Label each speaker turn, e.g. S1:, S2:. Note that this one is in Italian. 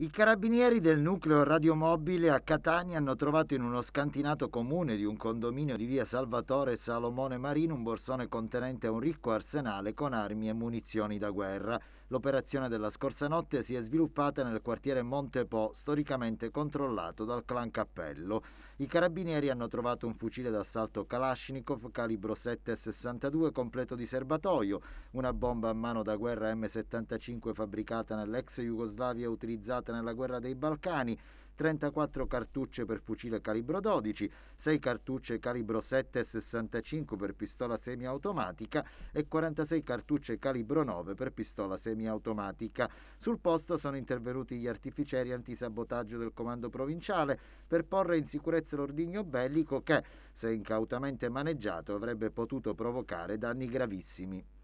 S1: I carabinieri del nucleo radiomobile a Catania hanno trovato in uno scantinato comune di un condominio di via Salvatore Salomone Marino un borsone contenente un ricco arsenale con armi e munizioni da guerra. L'operazione della scorsa notte si è sviluppata nel quartiere Montepo, storicamente controllato dal clan Cappello. I carabinieri hanno trovato un fucile d'assalto Kalashnikov calibro 7,62 completo di serbatoio, una bomba a mano da guerra M75 fabbricata nell'ex Jugoslavia utilizzata impiegata nella guerra dei Balcani, 34 cartucce per fucile calibro 12, 6 cartucce calibro 7 e 65 per pistola semiautomatica e 46 cartucce calibro 9 per pistola semiautomatica. Sul posto sono intervenuti gli artificieri antisabotaggio del comando provinciale per porre in sicurezza l'ordigno bellico che, se incautamente maneggiato, avrebbe potuto provocare danni gravissimi.